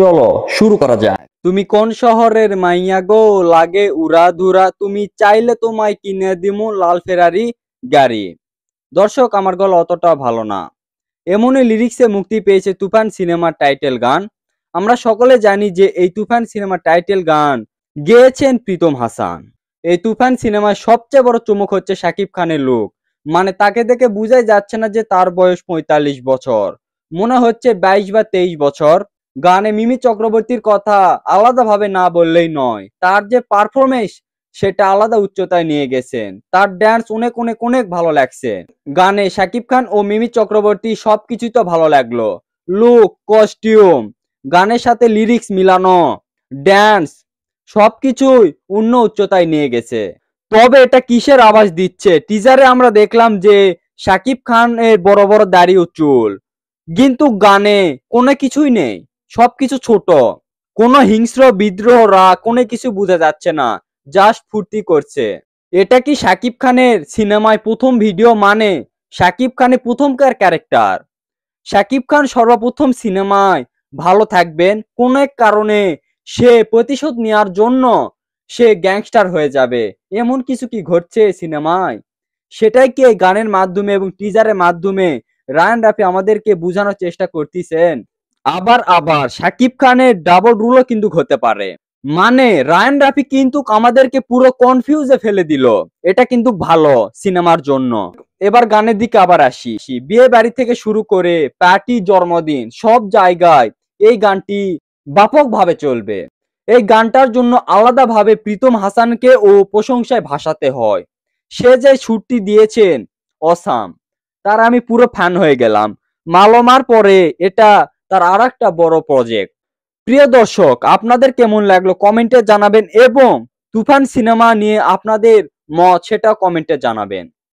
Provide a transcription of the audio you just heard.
চলো শুরু করা যায় তুমি কোন শহরের মাইয়া গো লাগে উড়া ধুরা তুমি চাইলে তোমায় কিনে দিমু লাল ফেরারি গাড়ি দর্শক আমার গল অতটা ভালো না এমনই লিরিক্সে মুক্তি পেয়েছে তুফান সিনেমার টাইটেল গান আমরা সকলে জানি যে এই তুফান সিনেমার টাইটেল গান গেয়েছেন প্রীতম হাসান এই তুফান সিনেমার সবচেয়ে বড় চুমুক হচ্ছে শাকিব খানের লোক মানে তাকে দেখে বুঝাই যাচ্ছে না যে তার বয়স পঁয়তাল্লিশ বছর মনে হচ্ছে বাইশ বা তেইশ বছর গানে মিমি চক্রবর্তীর কথা আলাদাভাবে না বললেই নয় তার যে পারফরমেন্স সেটা আলাদা উচ্চতায় নিয়ে গেছেন তার ড্যান্স অনেক অনেক অনেক ভালো লাগছে গানে শাকিব খান ও মিমি চক্রবর্তী সবকিছুই তো ভালো লাগলো লুক কস্টিউম গানের সাথে লিরিক্স মিলানো ড্যান্স সবকিছুই অন্য উচ্চতায় নিয়ে গেছে তবে এটা কিসের আভাস দিচ্ছে টিজারে আমরা দেখলাম যে শাকিব এর বড় বড় দাড়ি ও চুল কিন্তু গানে কোনো কিছুই নেই সবকিছু ছোট কোনো হিংস্র বিদ্রোহরা কোনো কিছু বোঝা যাচ্ছে না জাস্ট ফুর্তি করছে এটা কি সাকিব খানের সিনেমায় প্রথম ভিডিও মানে সাকিব খানের প্রথমকার ক্যারেক্টার সাকিব খান সর্বপ্রথম সিনেমায় ভালো থাকবেন কোনো এক কারণে সে প্রতিশোধ নেওয়ার জন্য সে গ্যাংস্টার হয়ে যাবে এমন কিছু কি ঘটছে সিনেমায় সেটাই কি গানের মাধ্যমে এবং টিজারের মাধ্যমে রায়ন রাফি আমাদেরকে বোঝানোর চেষ্টা করতেছেন আবার আবার সাকিব খানের ডাবল রুলও কিন্তু হতে পারে মানে রায়ন রাফি কিন্তু আমাদেরকে পুরো কনফিউজে ফেলে দিল এটা কিন্তু ভালো সিনেমার জন্য এবার গানের দিকে আবার আসি বিয়ে বাড়ি থেকে শুরু করে পার্টি জন্মদিন সব জায়গায় এই গানটি ব্যাপকভাবে চলবে এই গানটার জন্য আলাদাভাবে প্রীতম হাসানকে ও প্রশংসায় ভাসাতে হয় সে যে ছুটটি দিয়েছেন অসাম তার আমি পুরো ফ্যান হয়ে গেলাম মালমার পরে এটা তার আর একটা বড় প্রজেক্ট প্রিয় দর্শক আপনাদের কেমন লাগলো কমেন্টে জানাবেন এবং তুফান সিনেমা নিয়ে আপনাদের মত সেটা কমেন্টে জানাবেন